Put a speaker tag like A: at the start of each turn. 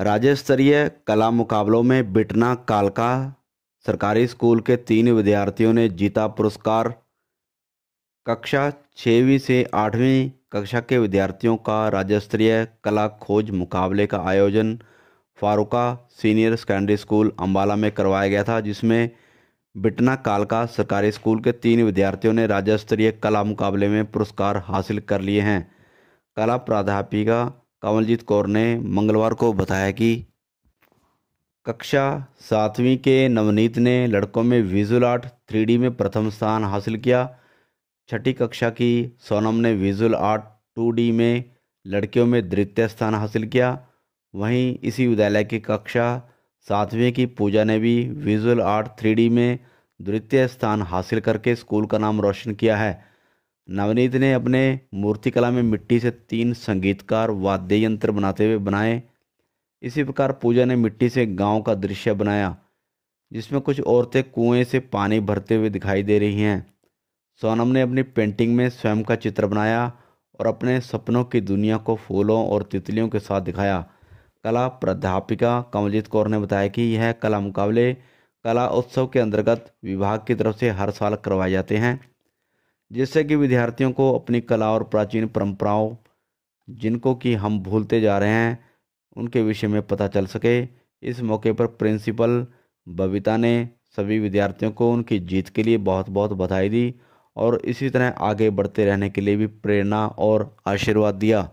A: राज्य स्तरीय कला मुकाबलों में बिटना कालका सरकारी स्कूल के तीन विद्यार्थियों ने जीता पुरस्कार कक्षा छवीं से आठवीं कक्षा के विद्यार्थियों का राज्य स्तरीय कला खोज मुकाबले का आयोजन Farooka senior secondary school Ambala में करवाया गया था जिसमें बिटना कालका सरकारी स्कूल के तीन विद्यार्थियों ने राज्य स्तरीय कला मुकाबले में पुरस्कार हासिल कर लिए हैं कला प्राध्यापिका कंवलजीत कौर ने मंगलवार को बताया कि कक्षा सातवीं के नवनीत ने लड़कों में विजुअल आर्ट थ्री में प्रथम स्थान हासिल किया छठी कक्षा की सोनम ने विजुअल आर्ट टू में लड़कियों में द्वितीय स्थान हासिल किया वहीं इसी विद्यालय की कक्षा सातवीं की पूजा ने भी विजुअल आर्ट थ्री में द्वितीय स्थान हासिल करके स्कूल का नाम रोशन किया है नवनीत ने अपने मूर्तिकला में मिट्टी से तीन संगीतकार वाद्य यंत्र बनाते हुए बनाए इसी प्रकार पूजा ने मिट्टी से गांव का दृश्य बनाया जिसमें कुछ औरतें कुएं से पानी भरते हुए दिखाई दे रही हैं सोनम ने अपनी पेंटिंग में स्वयं का चित्र बनाया और अपने सपनों की दुनिया को फूलों और तितलियों के साथ दिखाया कला प्राध्यापिका कमलजीत कौर ने बताया कि यह कला मुकाबले कला उत्सव के अंतर्गत विभाग की तरफ से हर साल करवाए जाते हैं जिससे कि विद्यार्थियों को अपनी कला और प्राचीन परंपराओं जिनको कि हम भूलते जा रहे हैं उनके विषय में पता चल सके इस मौके पर प्रिंसिपल बबीता ने सभी विद्यार्थियों को उनकी जीत के लिए बहुत बहुत बधाई दी और इसी तरह आगे बढ़ते रहने के लिए भी प्रेरणा और आशीर्वाद दिया